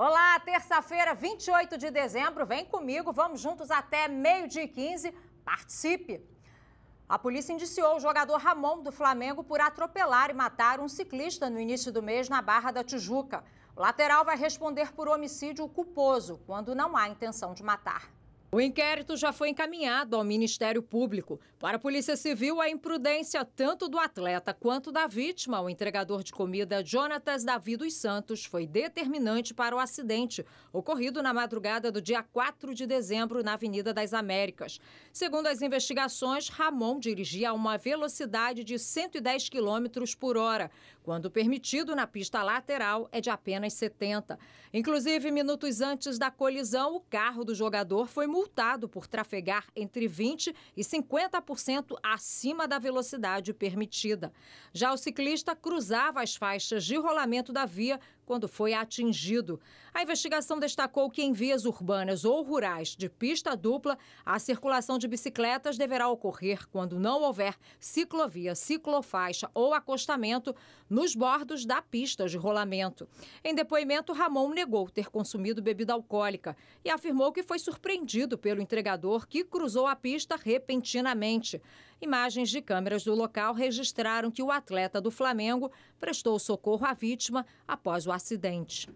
Olá, terça-feira, 28 de dezembro. Vem comigo, vamos juntos até meio-dia e 15. Participe! A polícia indiciou o jogador Ramon do Flamengo por atropelar e matar um ciclista no início do mês na Barra da Tijuca. O lateral vai responder por homicídio culposo, quando não há intenção de matar. O inquérito já foi encaminhado ao Ministério Público. Para a Polícia Civil, a imprudência tanto do atleta quanto da vítima, o entregador de comida Jonatas Davi dos Santos, foi determinante para o acidente ocorrido na madrugada do dia 4 de dezembro na Avenida das Américas. Segundo as investigações, Ramon dirigia a uma velocidade de 110 km por hora, quando permitido na pista lateral é de apenas 70. Inclusive, minutos antes da colisão, o carro do jogador foi multado por trafegar entre 20% e 50% acima da velocidade permitida. Já o ciclista cruzava as faixas de rolamento da via quando foi atingido. A investigação destacou que em vias urbanas ou rurais de pista dupla, a circulação de bicicletas deverá ocorrer quando não houver ciclovia, ciclofaixa ou acostamento nos bordos da pista de rolamento. Em depoimento, Ramon negou ter consumido bebida alcoólica e afirmou que foi surpreendido pelo entregador que cruzou a pista repentinamente. Imagens de câmeras do local registraram que o atleta do Flamengo prestou socorro à vítima após o acidente.